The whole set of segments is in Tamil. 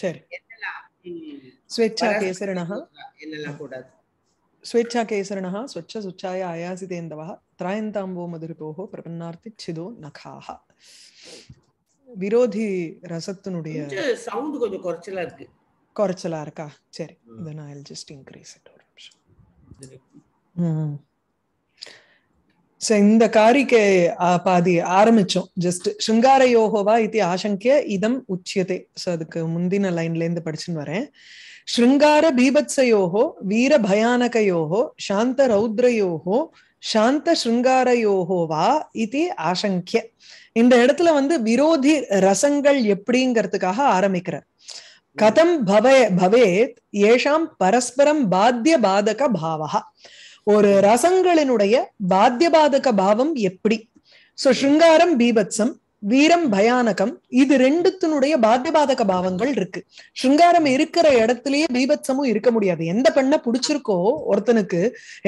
ಸರಿ ಸ್ವೇಚ್ಛಾ ಕೇಸರಿಣಃ ಸ್ವೇಚ್ಛಾ ಕೇಸರಿಣಃ ಸ್ವಚ್ಛ ಸುಚ್ಛಾಯ ಆಯಾಸಿತೇಂದವಃ ತ್ರಾಯಂತಾಂಬೋ ಮಧುರಿಪೋಃ ಪ್ರಪನ್ನಾರ್ತಿ ಛಿದೋ ನಖಾಃ விரோதி ரசத்தினுடைய சவுண்ட் கொஞ்சம் குறைச்சலா இருக்கா சரி தென் ஐ ஜஸ்ட் இன்க்ரீஸ் ஒரு நிமிஷம் சோ இந்த காரிக்கு பாதி ஆரம்பிச்சோம் ஜஸ்ட் சிங்கார யோகோவா இது ஆசங்கிய இதம் உச்சியதே சோ அதுக்கு முந்தின லைன்ல இருந்து படிச்சுன்னு வரேன் ஷிங்கார பீபத்சயோகோ வீர யோகோ சாந்த ரௌத்ரயோகோ சாந்த யோகோவா இது ஆசங்கிய இந்த இடத்துல வந்து விரோதி ரசங்கள் எப்படிங்கிறதுக்காக ஆரம்பிக்கிறார் கதம் பவே பவேத் ஏஷாம் பரஸ்பரம் பாத்திய பாதக பாவகா ஒரு ரசங்களினுடைய பாத்தியபாதக பாவம் எப்படி சோ ஸ்ருங்காரம் பீபத்சம் வீரம் பயானகம் இது ரெண்டுத்தினுடைய பாத்தியபாதக பாவங்கள் இருக்கு ஸ்ருங்காரம் இருக்கிற இடத்துலயே பீபத்சமும் இருக்க முடியாது எந்த பெண்ணை பிடிச்சிருக்கோ ஒருத்தனுக்கு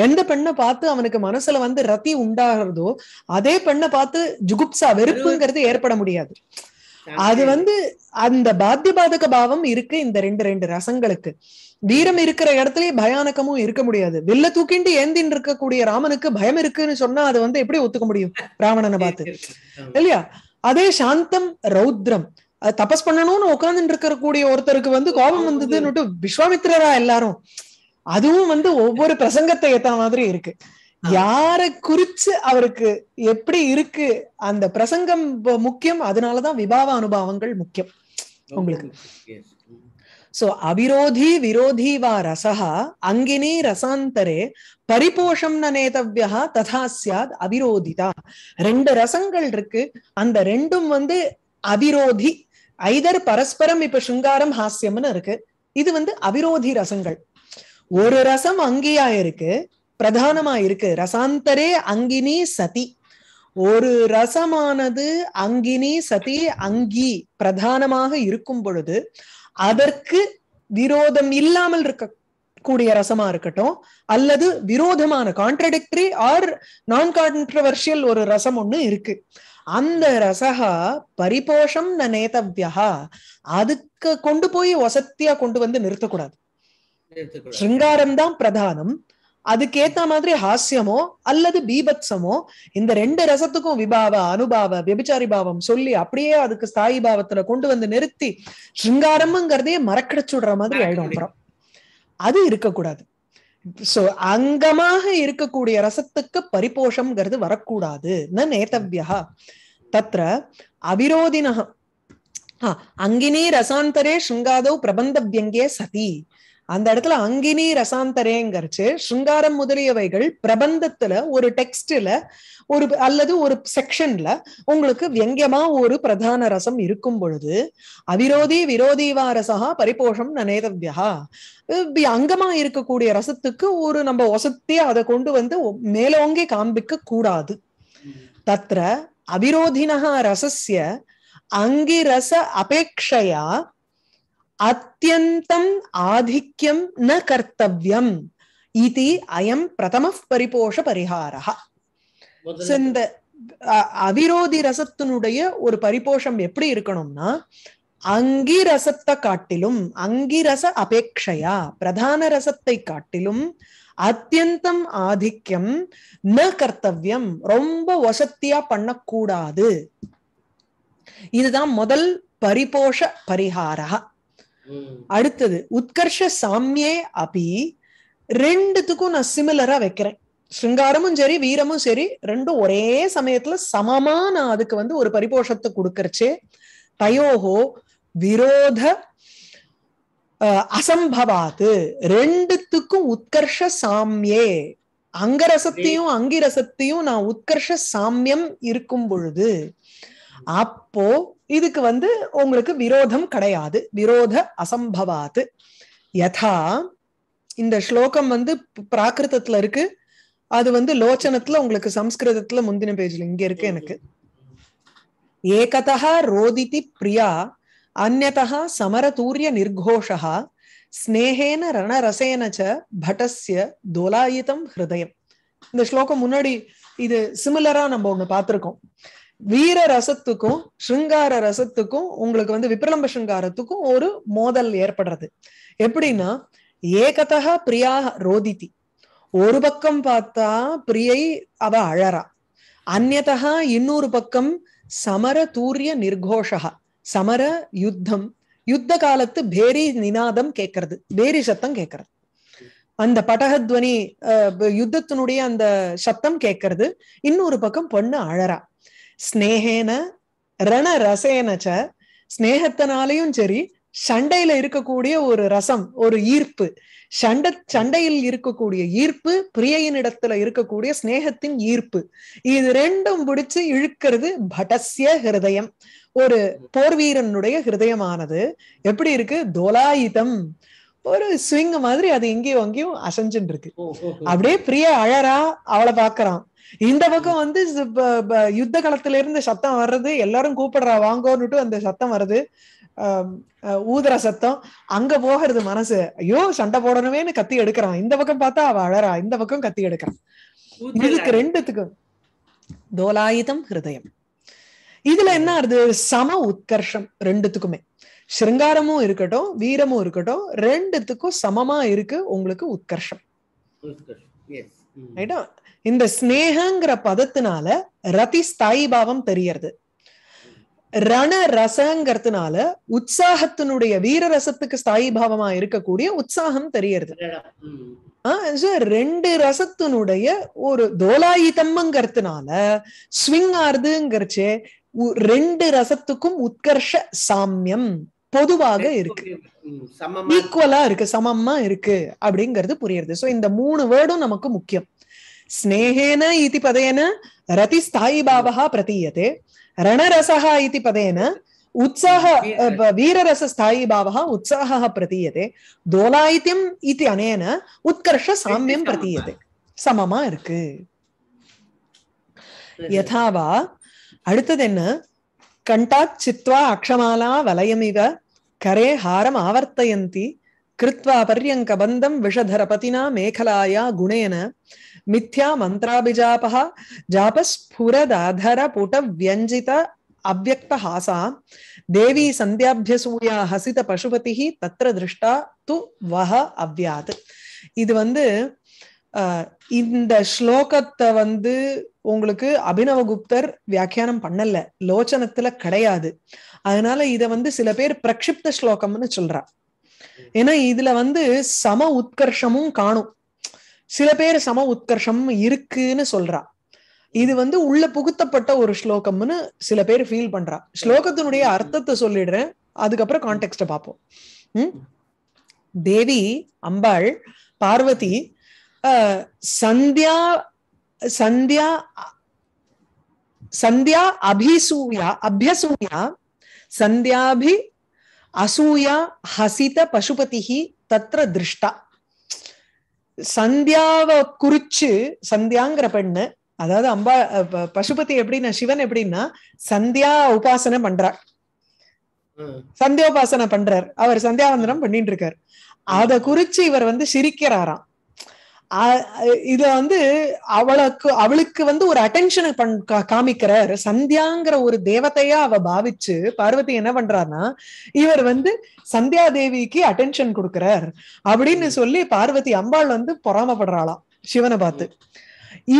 எந்த பெண்ணை பார்த்து அவனுக்கு மனசுல வந்து ரத்தி உண்டாகிறதோ அதே பெண்ணை பார்த்து ஜுகுப்சா வெறுப்புங்கிறது ஏற்பட முடியாது அது வந்து அந்த பாத்திய பாதக பாவம் இருக்கு இந்த ரெண்டு ரெண்டு ரசங்களுக்கு வீரம் இருக்கிற இடத்துலயே பயானகமும் இருக்க முடியாது வில்ல தூக்கிண்டு ஏந்தின்னு இருக்கக்கூடிய ராமனுக்கு பயம் இருக்குன்னு சொன்னா அது வந்து எப்படி ஒத்துக்க முடியும் ராவணனை பார்த்து இல்லையா அதே சாந்தம் ரௌத்ரம் தபஸ் பண்ணணும்னு உட்கார்ந்துட்டு இருக்கக்கூடிய ஒருத்தருக்கு வந்து கோபம் வந்ததுன்னுட்டு விஸ்வாமித்ரா எல்லாரும் அதுவும் வந்து ஒவ்வொரு பிரசங்கத்தை ஏத்த மாதிரி இருக்கு யார குறிச்சு அவருக்கு எப்படி இருக்கு அந்த பிரசங்கம் முக்கியம் அதனாலதான் விபாவ அனுபவங்கள் முக்கியம் உங்களுக்கு சோ அவிரோதி விரோதி வா ரசஹா அங்கினி ரசாந்தரே பரிபோஷம் நேதவியா ததா சியாத் அவிரோதிதா ரெண்டு ரசங்கள் இருக்கு அந்த ரெண்டும் வந்து அவிரோதி ஐதர் பரஸ்பரம் இப்ப சுங்காரம் ஹாஸ்யம்னு இருக்கு இது வந்து அவிரோதி ரசங்கள் ஒரு ரசம் அங்கேயா இருக்கு பிரதானமா இருக்கு ரசாந்தரே அங்கினி சதி ஒரு ரசமானது அங்கினி சதி அங்கி பிரதானமாக இருக்கும் பொழுது அதற்கு விரோதம் இல்லாமல் இருக்க கூடிய ரசமா இருக்கட்டும் அல்லது விரோதமான கான்ட்ரடிக்டரி ஆர் நான் கான்ட்ரவர்ஷியல் ஒரு ரசம் ஒண்ணு இருக்கு அந்த ரசகா பரிபோஷம் ந அதுக்கு கொண்டு போய் வசத்தியா கொண்டு வந்து நிறுத்தக்கூடாது ஸ்ருங்காரம் தான் பிரதானம் அதுக்கேத்த மாதிரி ஹாஸ்யமோ அல்லது பீபத்சமோ இந்த ரெண்டு ரசத்துக்கும் விபாவ அனுபாவ விபச்சாரி பாவம் சொல்லி அப்படியே அதுக்கு ஸ்தாயி பாவத்துல கொண்டு வந்து நிறுத்தி சிங்காரம்ங்கிறதையே மறக்கடைச்சுடுற மாதிரி ஆயிடும் அப்புறம் அது இருக்கக்கூடாது சோ அங்கமாக இருக்கக்கூடிய ரசத்துக்கு பரிபோஷம்ங்கிறது வரக்கூடாது நேத்தவியா தத்ர அவிரோதினா அங்கினே ரசாந்தரே ஸ்ருங்காதோ பிரபந்த வியங்கே சதி அந்த இடத்துல அங்கினி ரசாந்தரேங்கிறச்சு ஸ்ருங்காரம் முதலியவைகள் பிரபந்தத்துல ஒரு டெக்ஸ்ட்ல ஒரு அல்லது ஒரு செக்ஷன்ல உங்களுக்கு வியங்கியமா ஒரு பிரதான ரசம் இருக்கும் பொழுது அவிரோதி விரோதிவா ரசகா பரிபோஷம் நனேதவியா அங்கமா இருக்கக்கூடிய ரசத்துக்கு ஒரு நம்ம ஒசத்தி அதை கொண்டு வந்து மேலோங்கி காண்பிக்க கூடாது தத்ர அவிரோதினா ரசசிய அங்கிரச அபேக்ஷையா அத்தியந்தம் ஆதிக்கியம் ந கர்த்தவியம் இது அயம் பிரதம பரிபோஷ பரிகார இந்த அவிரோதி ரசத்தினுடைய ஒரு பரிபோஷம் எப்படி இருக்கணும்னா அங்கி ரசத்தை காட்டிலும் அங்கிரச அபேட்சையா பிரதான ரசத்தை காட்டிலும் அத்தியந்தம் ஆதிக்கம் ந கர்த்தவியம் ரொம்ப வசத்தியா பண்ணக்கூடாது இதுதான் முதல் பரிபோஷ பரிகாரா அடுத்தது உத்கர்ஷ சாமியே அபி ரெண்டுத்துக்கும் நான் சிமிலரா வைக்கிறேன் சிருங்காரமும் சரி வீரமும் சரி ரெண்டும் ஒரே சமயத்துல சமமா நான் அதுக்கு வந்து ஒரு பரிபோஷத்தை கொடுக்கறச்சு தயோகோ விரோத அசம்பவாத்து ரெண்டுத்துக்கும் உத்கர்ஷ சாமியே அங்கரசத்தையும் அங்கிரசத்தையும் நான் உத்கர்ஷ சாமியம் இருக்கும் பொழுது அப்போ இதுக்கு வந்து உங்களுக்கு விரோதம் கிடையாது விரோத அசம்பவாத்து யதா இந்த ஸ்லோகம் வந்து பிராகிருதத்துல இருக்கு அது வந்து லோச்சனத்துல உங்களுக்கு சம்ஸ்கிருதத்துல முந்தின பேஜ்ல இங்க இருக்கு எனக்கு ஏகதா ரோதிதி பிரியா அந்நதா சமரதூரிய நிர்கோஷா ஸ்னேகேன ரணரசேன ச பட்டஸ்ய தோலாயுதம் ஹிருதயம் இந்த ஸ்லோகம் முன்னாடி இது சிமிலரா நம்ம ஒண்ணு பார்த்திருக்கோம் வீர ரசத்துக்கும் ஸ்ருங்கார ரசத்துக்கும் உங்களுக்கு வந்து விப்ரலம்ப ஸ்ருங்காரத்துக்கும் ஒரு மோதல் ஏற்படுறது எப்படின்னா ஏகதா பிரியா ரோதிதி ஒரு பக்கம் பார்த்தா பிரியை அவ அழறா அந்நதா இன்னொரு பக்கம் சமர தூரிய நிர்கோஷா சமர யுத்தம் யுத்த காலத்து பேரி நினாதம் கேட்கறது பேரி சத்தம் கேட்கறது அந்த அஹ் யுத்தத்தினுடைய அந்த சத்தம் கேட்கறது இன்னொரு பக்கம் பொண்ணு அழறா ஸ்னேகேன ரண ரசேனச்ச ஸ்னேகத்தினாலையும் சரி சண்டையில இருக்கக்கூடிய ஒரு ரசம் ஒரு ஈர்ப்பு சண்டை சண்டையில் இருக்கக்கூடிய ஈர்ப்பு பிரியையின் இடத்துல இருக்கக்கூடிய ஸ்னேகத்தின் ஈர்ப்பு இது ரெண்டும் பிடிச்சு இழுக்கிறது படசிய ஹிருதயம் ஒரு போர்வீரனுடைய ஹிருதயமானது எப்படி இருக்கு தோலாயுதம் ஒரு ஸ்விங் மாதிரி அது இங்கேயும் அங்கேயும் அசைஞ்சுட்டு இருக்கு அப்படியே பிரியா அழறா அவளை பாக்குறான் இந்த பக்கம் வந்து யுத்த காலத்துல இருந்து சத்தம் வர்றது எல்லாரும் கூப்பிடுறா வாங்கோன்னுட்டு அந்த சத்தம் வருது ஊதுற சத்தம் அங்க போகிறது மனசு ஐயோ சண்டை போடணுமேனு கத்தி எடுக்கிறான் இந்த பக்கம் பார்த்தா அவ அழறா இந்த பக்கம் கத்தி எடுக்கிறான் இதுக்கு ரெண்டுத்துக்கும் தோலாயுதம் ஹிருதயம் இதுல என்ன அது சம உத்கர்ஷம் ரெண்டுத்துக்குமே ஸ்ருங்காரமும் இருக்கட்டும் வீரமும் இருக்கட்டும் ரெண்டுத்துக்கும் சமமா இருக்கு உங்களுக்கு உத்கர்ஷம் இந்த ஸ்னேகங்கிற பதத்தினால ரதி ஸ்தாயி பாவம் தெரியறது ரண ரசங்கிறதுனால உற்சாகத்தினுடைய வீர ரசத்துக்கு ஸ்தாயி பாவமா இருக்கக்கூடிய உற்சாகம் தெரியறது ரெண்டு ரசத்தினுடைய ஒரு தோலாயிதம்ங்கிறதுனால ஸ்விங் ஆறுதுங்கிறச்சே ரெண்டு ரசத்துக்கும் உத்கர்ஷ சாமியம் பொதுவாக இருக்கு ஈக்குவலா இருக்கு சமமா இருக்கு அப்படிங்கிறது புரியுது சோ இந்த மூணு வேர்டும் நமக்கு முக்கியம் ஸ்னேகேன இதி பதேன ரதி ஸ்தாயி பாவகா பிரதீயதே ரணரசகா இதி பதேன உற்சாக வீரரச ஸ்தாயி பாவகா உற்சாக பிரதீயதே தோலாயித்யம் இது அனேன உத்கர்ஷ சாமியம் பிரதீயதே சமமா இருக்கு யதாவா அடுத்தது என்ன கண்டாத் சித்வா அக்ஷமாலா வலயமிவ கரே ஹாரம் ஆவர்த்தயந்தி கிருத்வா பர்யங்கபந்தம் விஷதரபதினா மேகலாயா குணேன மித்யா மந்திராபிஜாபா ஜாபஸ்புரதாதர புட வியஞ்சித அவ்வக்தஹாசா தேவி சந்தியாபியசூயா ஹசித பசுபதி தத்திர திருஷ்டா து வஹ அவ்யாத் இது வந்து இந்த ஸ்லோகத்தை வந்து உங்களுக்கு அபிநவகுப்தர் வியாக்கியானம் பண்ணல லோச்சனத்துல கிடையாது அதனால இத வந்து சில பேர் பிரக்ஷிப்த ஸ்லோகம்னு சொல்றா ஏன்னா இதுல வந்து சம உத்கர்ஷமும் காணும் சில பேர் சம உத்கர்ஷம் இருக்குன்னு சொல்றா இது வந்து உள்ள புகுத்தப்பட்ட ஒரு ஸ்லோகம்னு சில பேர் ஃபீல் பண்றா ஸ்லோகத்தினுடைய அர்த்தத்தை சொல்லிடுறேன் அதுக்கப்புறம் கான்டெக்ட பார்ப்போம் தேவி அம்பாள் பார்வதி சந்தியா சந்தியா சந்தியா அபிசூயா அபியசூயா சந்தியாபி அசூயா ஹசித பசுபதி தத்ர திருஷ்டா சந்தியாவை குறிச்சு சந்தியாங்கிற பெண்ணு அதாவது அம்பா பசுபதி எப்படின்னா சிவன் எப்படின்னா சந்தியா உபாசனை பண்றார் சந்தியோபாசனை பண்றார் அவர் சந்தியாவந்தனம் பண்ணிட்டு இருக்கார் அதை குறிச்சு இவர் வந்து சிரிக்கிறாராம் இத வந்து அவளுக்கு அவளுக்கு வந்து ஒரு அட்டென்ஷனை பண் காமிக்கிறார் சந்தியாங்கிற ஒரு தேவத்தையா அவ பாவிச்சு பார்வதி என்ன பண்றாருன்னா இவர் வந்து சந்தியா தேவிக்கு அட்டென்ஷன் கொடுக்கிறார் அப்படின்னு சொல்லி பார்வதி அம்பாள் வந்து பொறாமப்படுறாளாம் சிவனை பார்த்து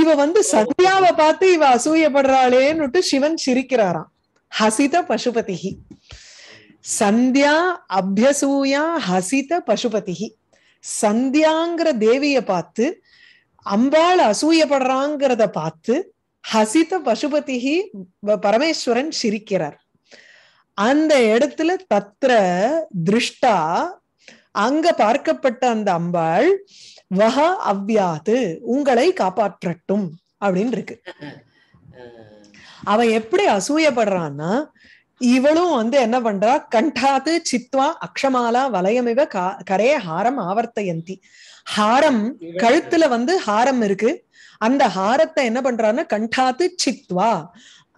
இவ வந்து சந்தியாவை பார்த்து இவ அசூயப்படுறாளேன்னு சிவன் சிரிக்கிறாராம் ஹசித பசுபதிகி சந்தியா அபியசூயா ஹசித பசுபதிகி சந்தியாங்கிற தேவிய பார்த்து அம்பாள் அசூயப்படுறாங்கிறத பார்த்து ஹசித பசுபதிகி பரமேஸ்வரன் சிரிக்கிறார் அந்த இடத்துல தத்ர திருஷ்டா அங்க பார்க்கப்பட்ட அந்த அம்பாள் வஹ அவ்யாது உங்களை காப்பாற்றட்டும் அப்படின்னு இருக்கு அவன் எப்படி அசூயப்படுறான்னா இவளும் வந்து என்ன பண்றா கண்டாத்து சித்வா அக்ஷமாலா வலயமிவ கரே ஹாரம் ஆவர்த்தயந்தி ஹாரம் கழுத்துல வந்து ஹாரம் இருக்கு அந்த ஹாரத்தை என்ன பண்றான்னு கண்டாத்து சித்வா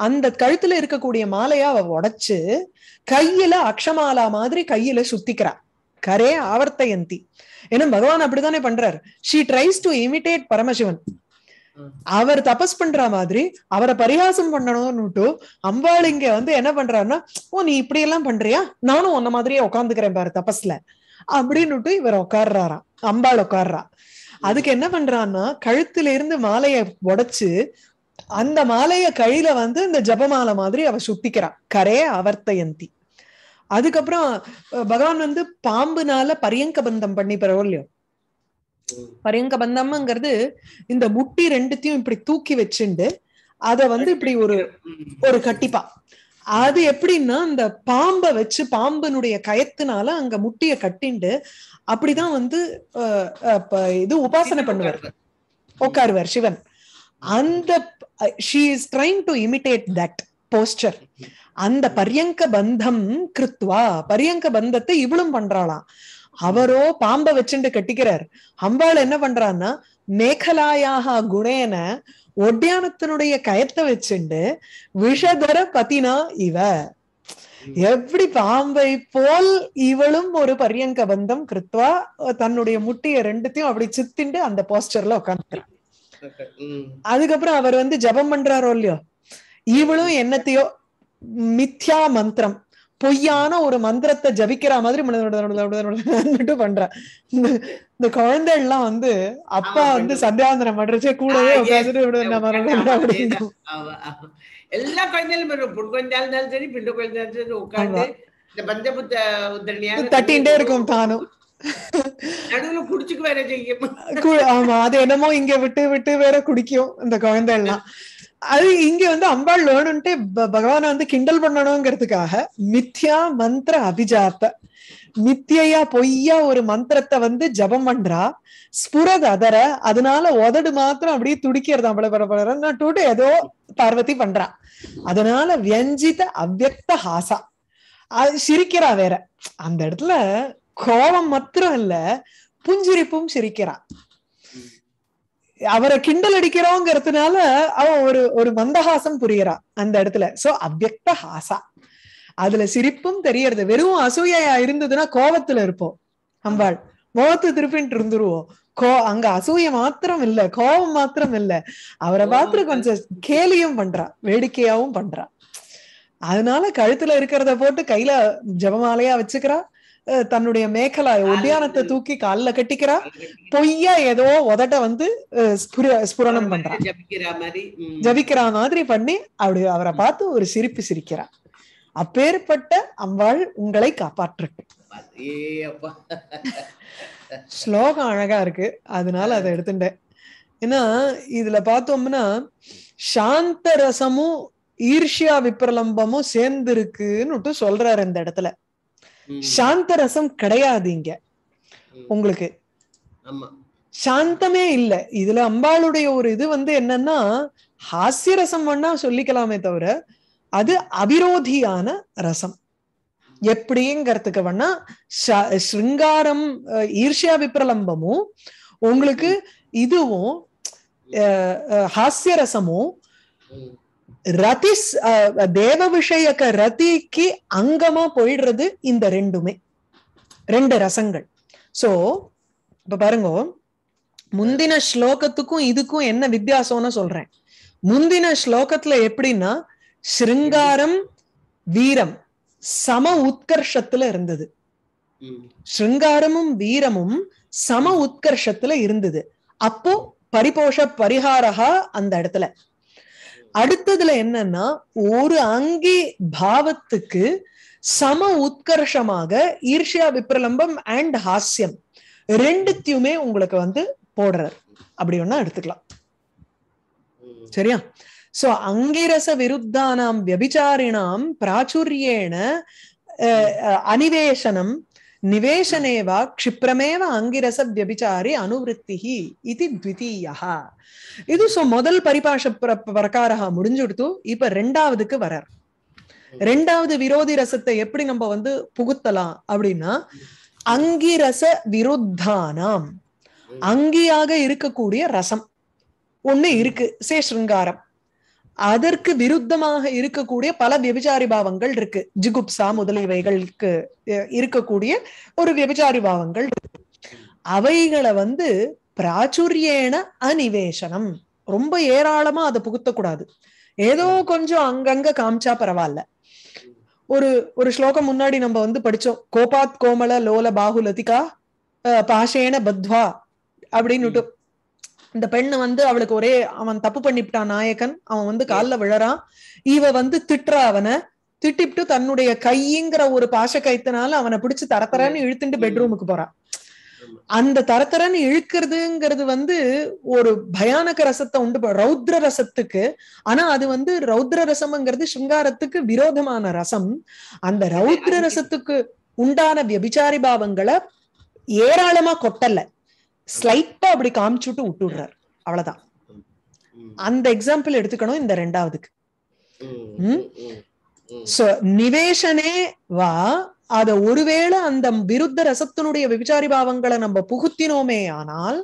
அந்த கழுத்துல இருக்கக்கூடிய மாலையா அவ உடைச்சு கையில அக்ஷமாலா மாதிரி கையில சுத்திக்கிறா கரே ஆவர்த்தயந்தி ஏன்னா பகவான் அப்படித்தானே பண்றாரு she tries to imitate Paramasivan அவர் தபஸ் பண்ற மாதிரி அவரை பரிகாசம் பண்ணணும்னுட்டு அம்பாள் இங்க வந்து என்ன பண்றாருன்னா ஓ நீ இப்படி எல்லாம் பண்றியா நானும் உன்ன மாதிரியே உட்காந்துக்கிறேன் பாரு தபஸ்ல அப்படின்னுட்டு இவர் உட்கார்றாராம் அம்பாள் உட்கார்றா அதுக்கு என்ன பண்றான்னா கழுத்துல இருந்து மாலைய உடைச்சு அந்த மாலைய கையில வந்து இந்த ஜபமாலை மாதிரி அவ சுத்திக்கிறான் கரே அவர்த்தயந்தி அதுக்கப்புறம் பகவான் வந்து பாம்புனால பரியங்க பந்தம் பண்ணி பரவாயில்லையோ பரியங்க பந்தம்ங்கிறது இந்த முட்டி ரெண்டுத்தையும் இப்படி தூக்கி வச்சுண்டு அத வந்து இப்படி ஒரு ஒரு கட்டிப்பா அது எப்படின்னா அந்த பாம்பை வச்சு பாம்பனுடைய கயத்தினால அங்க முட்டிய கட்டிண்டு அப்படிதான் வந்து இது உபாசனை பண்ணுவார் உட்காருவார் சிவன் அந்த she is trying to imitate that posture அந்த பரியங்க பந்தம் கிருத்வா பரியங்க பந்தத்தை இவளும் பண்றாளாம் அவரோ பாம்ப வச்சுட்டு கட்டிக்கிறார் அம்பாள் என்ன பண்றான்னா மேகலாயாக குணேன ஒட்டியானத்தினுடைய கயத்தை வச்சுண்டு விஷதர பத்தினா இவ எப்படி பாம்பை போல் இவளும் ஒரு பரியங்க பந்தம் கிருத்வா தன்னுடைய முட்டிய ரெண்டுத்தையும் அப்படி சித்திண்டு அந்த போஸ்டர்ல உட்காந்துக்கிறான் அதுக்கப்புறம் அவர் வந்து ஜபம் பண்றாரோ இல்லையோ இவளும் என்னத்தையோ மித்யா மந்திரம் பொய்யான ஒரு மந்திரத்தை ஜபிக்கிற மாதிரி பண்றேன் இந்த குழந்தை எல்லாம் வந்து அப்பா வந்து சந்தியாந்திரம் பண்றச்சே கூடவே எல்லா குழந்தைகளும் பொன் குழந்தையா இருந்தாலும் சரி பிண்டு குழந்தையா இருந்தாலும் சரி உட்காந்து இந்த பஞ்சபுத்த உத்தரணியா தட்டின்ண்டே இருக்கும் தானும் நடுவுல குடிச்சுக்கு வேற செய்யும் ஆமா அது என்னமோ இங்க விட்டு விட்டு வேற குடிக்கும் இந்த குழந்தை எல்லாம் அது இங்க வந்து அம்பாள் வேணும்ட்டே பகவானை வந்து கிண்டல் பண்ணணுங்கிறதுக்காக மித்யா மந்திர அபிஜாத்த மித்தியா பொய்யா ஒரு மந்திரத்தை வந்து ஜபம் பண்றா ஸ்புரத அதர அதனால உதடு மாத்திரம் அப்படியே துடிக்கிறதா பல பல பலரன்னு ஏதோ பார்வதி பண்றா அதனால வியஞ்சித அவ்வக்த ஹாசா அது சிரிக்கிறா வேற அந்த இடத்துல கோபம் மாத்திரம் இல்ல புஞ்சிரிப்பும் சிரிக்கிறான் அவரை கிண்டல் அடிக்கிறோங்கிறதுனால அவன் ஒரு ஒரு மந்தஹாசம் புரியறான் அந்த இடத்துல சோ அவ்வக்த ஹாசா அதுல சிரிப்பும் தெரியறது வெறும் அசூயா இருந்ததுன்னா கோபத்துல இருப்போம் அம்பாள் முகத்து திருப்பின்ட்டு இருந்துருவோம் கோ அங்க அசூய மாத்திரம் இல்ல கோபம் மாத்திரம் இல்ல அவரை பார்த்து கொஞ்சம் கேலியும் பண்றா வேடிக்கையாவும் பண்றா அதனால கழுத்துல இருக்கிறத போட்டு கையில ஜபமாலையா வச்சுக்கிறா தன்னுடைய மேகலா ஒடியானத்தை தூக்கி கால்ல கட்டிக்கிறா பொய்யா ஏதோ உதட்ட வந்து ஸ்புரணம் பண்றா ஜபிக்கிற மாதிரி பண்ணி அப்படி அவரை பார்த்து ஒரு சிரிப்பு சிரிக்கிறா அப்பேற்பட்ட அம்பாள் உங்களை காப்பாற்றட்டும் ஸ்லோகம் அழகா இருக்கு அதனால அதை எடுத்துட்டேன் ஏன்னா இதுல பார்த்தோம்னா சாந்த ரசமும் ஈர்ஷியா விப்ரலம்பமும் சேர்ந்து இருக்குன்னு சொல்றாரு இந்த இடத்துல சாந்த ரசம் கிடையாது இங்க உங்களுக்கு சாந்தமே இல்ல இதுல அம்பாளுடைய ஒரு இது வந்து என்னன்னா ஹாஸ்ய ரசம் வேணா சொல்லிக்கலாமே தவிர அது அவிரோதியான ரசம் எப்படிங்கிறதுக்கு வேணா ஸ்ருங்காரம் ஈர்ஷியா விப்ரலம்பமும் உங்களுக்கு இதுவும் ஹாஸ்ய ரசமும் ரதி தேவ விஷயக்க ரதிக்கு அங்கமா போயிடுறது இந்த ரெண்டுமே ரெண்டு ரசங்கள் சோ இப்ப பாருங்க முந்தின ஸ்லோகத்துக்கும் இதுக்கும் என்ன வித்தியாசம்னு சொல்றேன் முந்தின ஸ்லோகத்துல எப்படின்னா ஸ்ருங்காரம் வீரம் சம உத்கர்ஷத்துல இருந்தது ஸ்ருங்காரமும் வீரமும் சம உத்கர்ஷத்துல இருந்தது அப்போ பரிபோஷ பரிகாரகா அந்த இடத்துல அடுத்ததுல என்னன்னா ஒரு அங்கி பாவத்துக்கு சம உத்கர்ஷமாக ஈர்ஷியா விப்ரலம்பம் அண்ட் ஹாஸ்யம் ரெண்டுத்தையுமே உங்களுக்கு வந்து போடுறார் அப்படி ஒன்னா எடுத்துக்கலாம் சரியா சோ அங்கிரச விருத்தானாம் வியபிச்சாரினாம் பிராச்சுரியேன அனிவேஷனம் நிவேசனேவா க்ஷிப்ரமேவ அங்கிரச வியபிச்சாரி அனுவிருத்தி இது த்விதீயா இது சோ முதல் பரிபாஷ பிரகாரா முடிஞ்சுடுத்து இப்ப ரெண்டாவதுக்கு வரார் ரெண்டாவது விரோதி ரசத்தை எப்படி நம்ம வந்து புகுத்தலாம் அப்படின்னா அங்கிரச விருத்தானாம் அங்கியாக இருக்கக்கூடிய ரசம் ஒண்ணு இருக்கு சே சிருங்காரம் அதற்கு விருத்தமாக இருக்கக்கூடிய பல விபச்சாரி பாவங்கள் இருக்கு ஜிகுப்சா முதலியவைகளுக்கு இருக்கக்கூடிய ஒரு விபச்சாரி பாவங்கள் இருக்கு அவைகளை வந்து பிராச்சுரியேன அனிவேஷனம் ரொம்ப ஏராளமா அதை புகுத்தக்கூடாது ஏதோ கொஞ்சம் அங்கங்க காமிச்சா பரவாயில்ல ஒரு ஒரு ஸ்லோகம் முன்னாடி நம்ம வந்து படிச்சோம் கோபாத் கோமல லோல பாகுலதிகா பாஷேன பத்வா அப்படின்னு இந்த பெண்ணு வந்து அவளுக்கு ஒரே அவன் தப்பு பண்ணிவிட்டான் நாயகன் அவன் வந்து காலில் விழறான் இவ வந்து திட்டுறா அவனை திட்டிப்ட்டு தன்னுடைய கைங்கிற ஒரு பாஷ கைத்தனால அவனை பிடிச்சு தரத்தரன்னு இழுத்துட்டு பெட்ரூமுக்கு போறான் அந்த தரத்தரன்னு இழுக்கிறதுங்கிறது வந்து ஒரு பயானக ரசத்தை உண்டு ரௌத்ர ரசத்துக்கு ஆனா அது வந்து ரௌத்ர ரசம்ங்கிறது சிங்காரத்துக்கு விரோதமான ரசம் அந்த ரௌத்ர ரசத்துக்கு உண்டான வியபிச்சாரி பாவங்களை ஏராளமா கொட்டல ஸ்லைட்டா அப்படி காமிச்சு விட்டு விட்டுடுறாரு அவ்வளவுதான் அந்த எக்ஸாம்பிள் எடுத்துக்கணும் இந்த ரெண்டாவதுக்கு நிவேஷனே வா அத ஒருவேளை அந்த விருத்த ரசத்தினுடைய விபிச்சாரி பாவங்களை நம்ம புகுத்தினோமே ஆனால்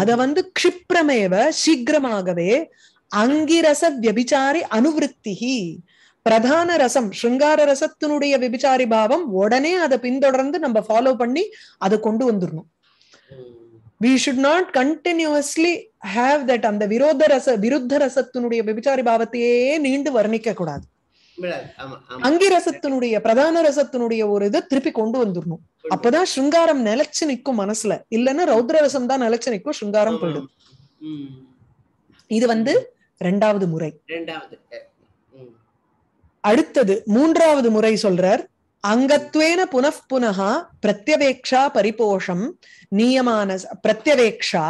அத வந்து க்ஷிப்ரமேவ சீக்கிரமாகவே அங்கிரச வியபிச்சாரி அனுவிருத்திகி பிரதான ரசம் ஸ்ருங்கார ரசத்தினுடைய விபிச்சாரி பாவம் உடனே அதை பின்தொடர்ந்து நம்ம ஃபாலோ பண்ணி அதை கொண்டு வந்துடணும் we should not continuously have that அந்த விரோத ரச விருத்த ரசத்தினுடைய விபிச்சாரி பாவத்தையே நீண்டு வர்ணிக்க கூடாது அங்கி ரசத்தினுடைய பிரதான ரசத்தினுடைய ஒரு இதை திருப்பி கொண்டு வந்துடணும் அப்பதான் ஸ்ருங்காரம் நிலைச்சு நிக்கும் மனசுல இல்லைன்னா ரௌத்ர ரசம் தான் நிலைச்சு நிக்கும் ஸ்ருங்காரம் போயிடும் இது வந்து ரெண்டாவது முறை அடுத்தது மூன்றாவது முறை சொல்றார் அங்கத்வேன புனப்புனகா பிரத்யவேக்ஷா பரிபோஷம் நியமான பிரத்யவேக்ஷா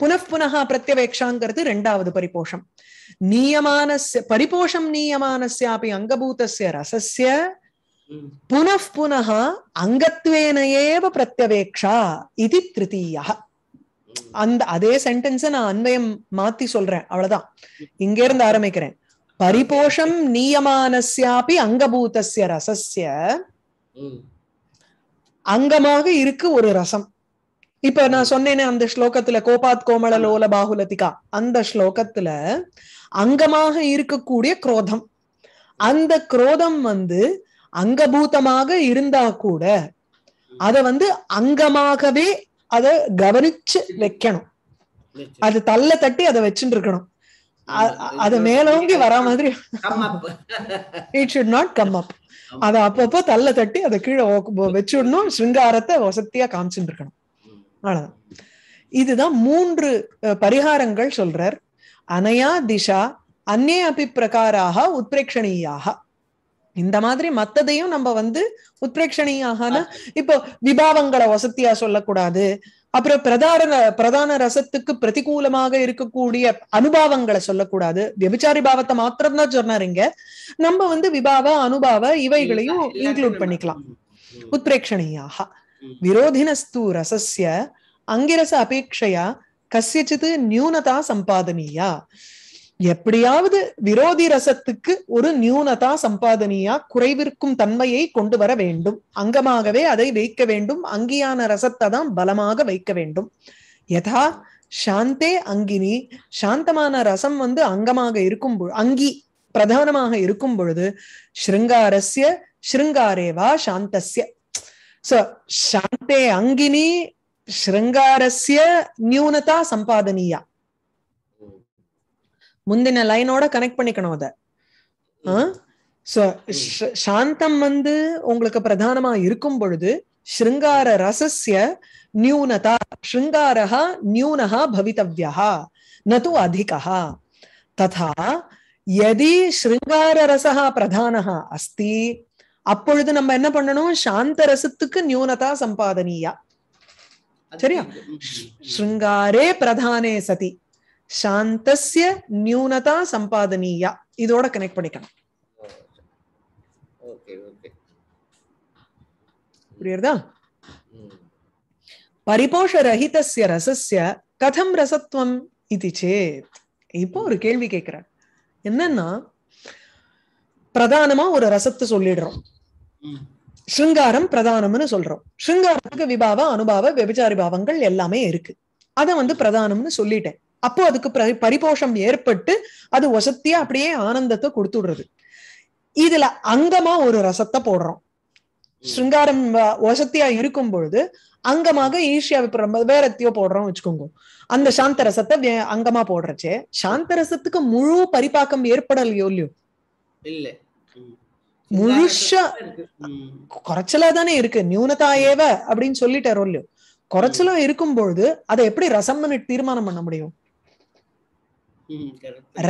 புனப்புனகா பிரத்யவேக்ஷாங்கிறது ரெண்டாவது பரிபோஷம் நியமான பரிபோஷம் நியமானஸ்யாபி அங்கபூதஸ்ய ரசசிய புனப்புனகா அங்கத்வேன பிரத்யவேக்ஷா இது திருத்தீயா அந்த அதே சென்டென்ஸை நான் அன்வயம் மாத்தி சொல்றேன் அவ்வளவுதான் இங்கே இருந்து ஆரம்பிக்கிறேன் பரிபோஷம் நீயமானஸ்யாபி அங்கபூதஸ்ய ரசசிய அங்கமாக இருக்கு ஒரு ரசம் இப்ப நான் சொன்னேனே அந்த ஸ்லோகத்துல கோபாத் கோமள லோல பாகுலதிகா அந்த ஸ்லோகத்துல அங்கமாக இருக்கக்கூடிய குரோதம் அந்த குரோதம் வந்து அங்கபூதமாக இருந்தா கூட அத வந்து அங்கமாகவே அத கவனிச்சு வைக்கணும் அது தள்ள தட்டி அதை வச்சுட்டு இருக்கணும் அது மேலோங்கி வர மாதிரி it should not come up அத அப்பப்போ தள்ள தட்டி அதை கீழே வச்சுடணும் சிருங்காரத்தை வசத்தியா காமிச்சுட்டு இருக்கணும் அவ்வளவுதான் இதுதான் மூன்று பரிகாரங்கள் சொல்றார் அனையா திஷா அந்நே அபி பிரகாராக உத்ரேக்ஷணியாக இந்த மாதிரி மத்ததையும் நம்ம வந்து உத்ரேக்ஷணியாக இப்போ விபாவங்களை வசத்தியா சொல்லக்கூடாது அப்புறம் பிரதான பிரதான ரசத்துக்கு பிரதிகூலமாக இருக்கக்கூடிய அனுபவங்களை சொல்லக்கூடாது வெபிச்சாரி பாவத்தை மாத்திரம் தான் இங்க நம்ம வந்து விபாவ அனுபாவ இவைகளையும் இன்க்ளூட் பண்ணிக்கலாம் உத்பிரேட்சணியாக விரோதினஸ்து ரசசிய அங்கிரச அபேட்சையா கசியச்சித் நியூனதா சம்பாதனீயா எப்படியாவது விரோதி ரசத்துக்கு ஒரு நியூனதா சம்பாதனியா குறைவிற்கும் தன்மையை கொண்டு வர வேண்டும் அங்கமாகவே அதை வைக்க வேண்டும் அங்கியான ரசத்தை தான் பலமாக வைக்க வேண்டும் யதா சாந்தே அங்கினி சாந்தமான ரசம் வந்து அங்கமாக இருக்கும் அங்கி பிரதானமாக இருக்கும் பொழுது ஸ்ருங்காரஸ்ய ஸ்ருங்காரேவா சாந்தஸ்ய சோ சாந்தே அங்கினி ஸ்ருங்காரஸ்ய நியூனதா சம்பாதனியா முந்தின லைனோட கனெக்ட் பண்ணிக்கணும் அத சாந்தம் வந்து உங்களுக்கு பிரதானமா இருக்கும் பொழுது ஸ்ருங்கார ரசஸ்ய நியூனதா ஸ்ருங்காரஹா நியூனஹா பவித்தவ்யா நது அதிகா ததா எதி ஸ்ருங்கார ரசா பிரதானஹா அஸ்தி அப்பொழுது நம்ம என்ன பண்ணணும் சாந்த ரசத்துக்கு நியூனதா சம்பாதனியா சரியா ஸ்ருங்காரே பிரதானே சதி சாந்தசிய நியூனதா சம்பாதனியா இதோட கனெக்ட் பண்ணிக்கணும் புரியுறதா பரிபோஷ ரஹிதசிய ரசசிய கதம் ரசத்துவம் இது சேத் இப்போ ஒரு கேள்வி கேட்கிறேன் என்னன்னா பிரதானமா ஒரு ரசத்தை சொல்லிடுறோம் ஸ்ருங்காரம் பிரதானம்னு சொல்றோம் ஸ்ருங்காரத்துக்கு விபாவ அனுபாவ வெபிச்சாரி பாவங்கள் எல்லாமே இருக்கு அதை வந்து பிரதானம்னு சொல்லிட்டேன் அப்போ அதுக்கு பரிபோஷம் ஏற்பட்டு அது ஒசத்தியா அப்படியே ஆனந்தத்தை கொடுத்துடுறது இதுல அங்கமா ஒரு ரசத்தை போடுறோம் ஸ்ருங்காரம் ஒசத்தியா இருக்கும் பொழுது அங்கமாக ஈஷியா விபரம் வேற எத்தையோ போடுறோம் வச்சுக்கோங்க அந்த சாந்த ரசத்தை அங்கமா போடுறச்சே சாந்த ரசத்துக்கு முழு பரிபாக்கம் ஏற்படலையோ இல்லையோ இல்ல முழுஷா குறைச்சலா தானே இருக்கு நியூனதா ஏவ அப்படின்னு சொல்லிட்டாரோ இல்லையோ குறைச்சலும் இருக்கும் பொழுது அதை எப்படி ரசம்னு தீர்மானம் பண்ண முடியும்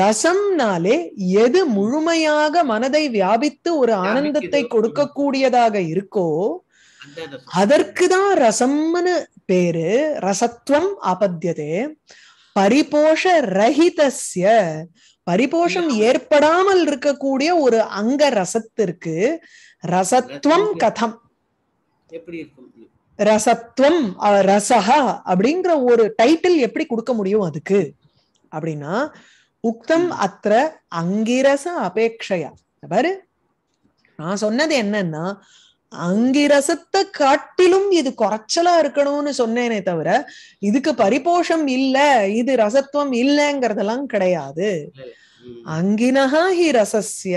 ரசம்னாலே எது முழுமையாக மனதை வியாபித்து ஒரு ஆனந்தத்தை கொடுக்கக்கூடியதாக இருக்கோ அதற்குதான் ரசம்னு பேரு ரசத்துவம் அபத்தியதே பரிபோஷ ரஹிதஸ்ய பரிபோஷம் ஏற்படாமல் இருக்கக்கூடிய ஒரு அங்க ரசத்திற்கு ரசத்துவம் கதம் எப்படி ரசத்துவம் ரசஹா அப்படிங்கிற ஒரு டைட்டில் எப்படி கொடுக்க முடியும் அதுக்கு அப்படின்னா உக்தம் அத்த அங்கிரச அபேட்சையா பாரு நான் சொன்னது என்னன்னா அங்கிரசத்தை காட்டிலும் இது குறைச்சலா இருக்கணும்னு சொன்னேனே தவிர இதுக்கு பரிபோஷம் இல்ல இது ரசத்துவம் இல்லைங்கறதெல்லாம் கிடையாது அங்கினஹா ஹி ரசஸ்ய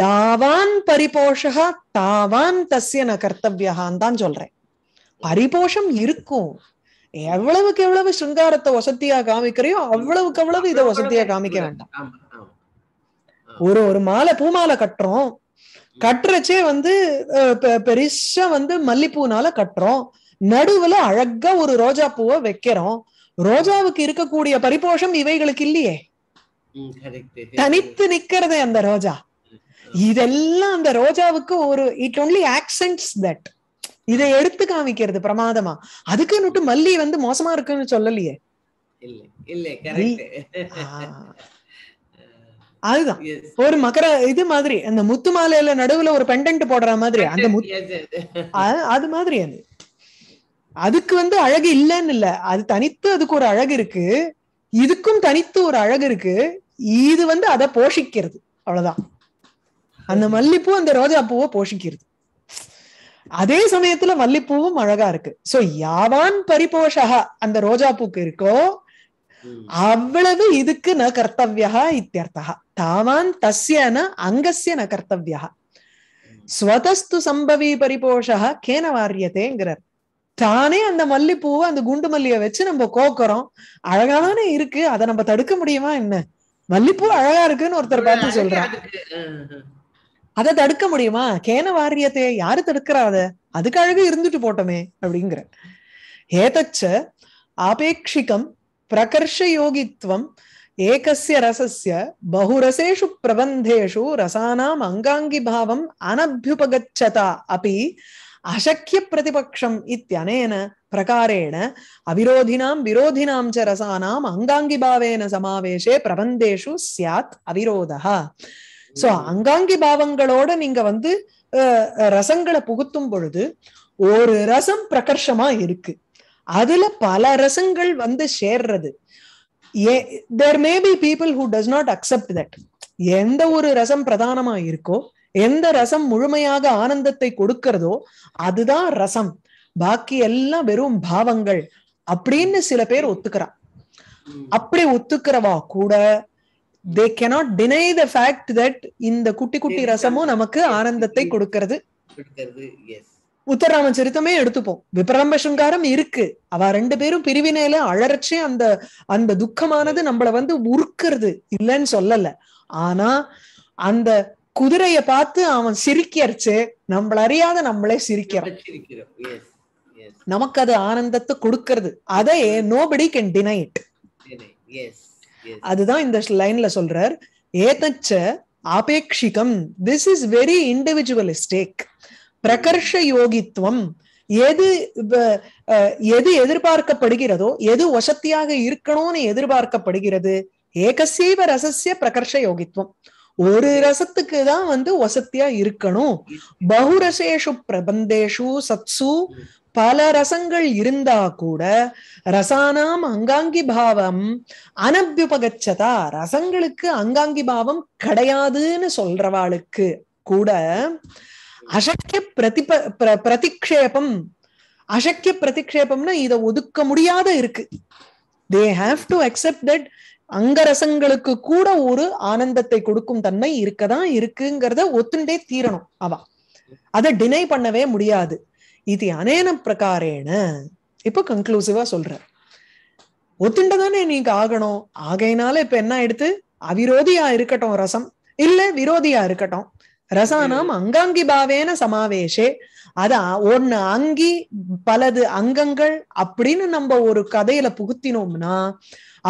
யாவான் பரிபோஷா தாவான் தஸ்ய ந கர்த்தவியகான்னு தான் சொல்றேன் பரிபோஷம் இருக்கும் எவ்வளவுக்கு எவ்வளவு சிங்காரத்தை வசதியா காமிக்கிறியோ அவ்வளவுக்கு அவ்வளவு இதை வசதியா காமிக்க வேண்டாம் ஒரு ஒரு மாலை பூமாலை கட்டுறோம் கட்டுறச்சே வந்து பெருசா வந்து மல்லிப்பூனால கட்டுறோம் நடுவுல அழகா ஒரு ரோஜா பூவை வைக்கிறோம் ரோஜாவுக்கு இருக்கக்கூடிய பரிபோஷம் இவைகளுக்கு இல்லையே தனித்து நிக்கிறதே அந்த ரோஜா இதெல்லாம் அந்த ரோஜாவுக்கு ஒரு இட் ஒன்லி ஆக்சன்ட்ஸ் தட் இதை எடுத்து காமிக்கிறது பிரமாதமா அதுக்குன்னு விட்டு மல்லி வந்து மோசமா இருக்குன்னு சொல்லலையே அதுதான் ஒரு மகர இது மாதிரி அந்த முத்து மாலையில நடுவுல ஒரு பெண்டன்ட் போடுற மாதிரி அந்த அது மாதிரி அது அதுக்கு வந்து அழகு இல்லைன்னு இல்ல அது தனித்து அதுக்கு ஒரு அழகு இருக்கு இதுக்கும் தனித்து ஒரு அழகு இருக்கு இது வந்து அதை போஷிக்கிறது அவ்வளவுதான் அந்த மல்லிப்பூ அந்த ரோஜா பூவை போஷிக்கிறது அதே சமயத்துல மல்லிப்பூவும் அழகா இருக்கு சோ யாவான் பரிபோஷகா அந்த ரோஜா பூக்கு இருக்கோ அவ்வளவு இதுக்கு ந கர்த்தவியா இத்தியர்த்தா தாவான் தஸ்யன அங்கசிய ந கர்த்தவியா ஸ்வதஸ்து சம்பவி பரிபோஷகா கேன வாரியத்தேங்கிறார் தானே அந்த மல்லிப்பூவை அந்த குண்டு மல்லிய வச்சு நம்ம கோக்குறோம் அழகானே இருக்கு அதை நம்ம தடுக்க முடியுமா என்ன மல்லிப்பூ அழகா இருக்குன்னு ஒருத்தர் பார்த்து சொல்றாங்க அதை தடுக்க முடியுமா கேன வாரியத்தை யாரு தடுக்கிறா அத அதுக்கு அழகு இருந்துட்டு போட்டோமே அப்படிங்கிற ஏதச்ச ஆபேட்சிகம் பிரகர்ஷ யோகித்வம் ஏகசிய ரசசிய பகுரசேஷு பிரபந்தேஷு ரசானாம் அங்காங்கி பாவம் அனபியுபகச்சதா அப்படி அசக்கிய பிரதிபக்ஷம் இத்தியனேன பிரகாரேண அவிரோதினாம் விரோதினாம் ச ரசானாம் அங்காங்கி பாவேன சமாவேஷே பிரபந்தேஷு சியாத் அவிரோதா சோ அங்காங்கி பாவங்களோட நீங்க வந்து ரசங்களை புகுத்தும் பொழுது ஒரு ரசம் பிரகர்ஷமா இருக்கு அதுல பல ரசங்கள் வந்து சேர்றது there may be people who does not accept that எந்த ஒரு ரசம் பிரதானமா இருக்கோ எந்த ரசம் முழுமையாக ஆனந்தத்தை கொடுக்கிறதோ அதுதான் ரசம் பாக்கி எல்லாம் வெறும் பாவங்கள் அப்படின்னு சில பேர் ஒத்துக்கிறான் அப்படி ஒத்துக்கிறவா கூட they cannot deny the fact that இந்த குட்டி குட்டி ரசமும் நமக்கு ஆனந்தத்தை கொடுக்கிறது உத்தரராம சரித்தமே எடுத்துப்போம் விபரம்ப சுங்காரம் இருக்கு அவ ரெண்டு பேரும் பிரிவினையில அழறச்சே அந்த அந்த துக்கமானது நம்மள வந்து உருக்குறது இல்லைன்னு சொல்லல ஆனா அந்த குதிரைய பார்த்து அவன் சிரிக்கிறச்சு நம்மள அறியாத நம்மளே சிரிக்கிறான் நமக்கு அது ஆனந்தத்தை கொடுக்கறது அதை நோபடி கேன் டினை இட் அதுதான் இந்த லைன்ல சொல்றார் ஏதச்ச ஆபேட்சிகம் திஸ் இஸ் வெரி இண்டிவிஜுவலிஸ்டிக் பிரகர்ஷ யோகித்துவம் எது எது எதிர்பார்க்கப்படுகிறதோ எது வசத்தியாக இருக்கணும்னு எதிர்பார்க்கப்படுகிறது ஏகசீவ ரசசிய பிரகர்ஷ யோகித்துவம் ஒரு ரசத்துக்கு தான் வந்து வசத்தியா இருக்கணும் பகுரசேஷு பிரபந்தேஷு சத்சு பல ரசங்கள் இருந்தா கூட ரசானாம் அங்காங்கி பாவம் அனபியுபகச்சதா ரசங்களுக்கு அங்காங்கி பாவம் கிடையாதுன்னு சொல்றவாளுக்கு கூட அசக்கிய பிரதிப பிர பிரதிக்ஷேபம் அசக்கிய பிரதிக்ஷேபம்னா இதை ஒதுக்க முடியாத இருக்கு they have to accept that அங்கரசங்களுக்கு கூட ஒரு ஆனந்தத்தை கொடுக்கும் தன்மை இருக்கதான் இருக்குங்கிறத ஒத்துண்டே தீரணும் அவ அதை டினை பண்ணவே முடியாது இது அனேன பிரகாரேன இப்ப கன்க்ளூசிவா சொல்ற ஒத்துண்டதானே நீங்க ஆகணும் ஆகையினால இப்ப என்ன எடுத்து அவிரோதியா இருக்கட்டும் ரசம் இல்ல விரோதியா இருக்கட்டும் ரசானம் அங்காங்கி பாவேன சமாவேஷே அதான் ஒன்னு அங்கி பலது அங்கங்கள் அப்படின்னு நம்ம ஒரு கதையில புகுத்தினோம்னா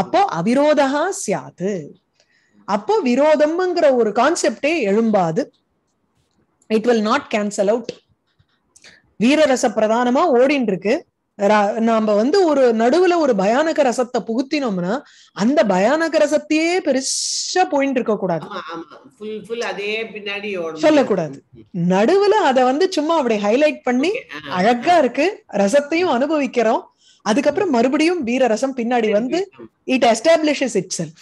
அப்போ அவிரோதா சியாது அப்போ விரோதம்ங்கிற ஒரு கான்செப்டே எழும்பாது it will not cancel out வீரரச பிரதானமா ஓடின் இருக்கு நாம வந்து ஒரு நடுவுல ஒரு பயானக ரசத்தை புகுத்தினோம்னா அந்த பயானக ரசத்தையே பெருசா போயிட்டு இருக்க கூடாது சொல்லக்கூடாது நடுவுல அத வந்து சும்மா அப்படி ஹைலைட் பண்ணி அழகா இருக்கு ரசத்தையும் அனுபவிக்கிறோம் அதுக்கப்புறம் மறுபடியும் வீர ரசம் பின்னாடி வந்து இட் எஸ்டாப்ளிஷஸ் இட் செல்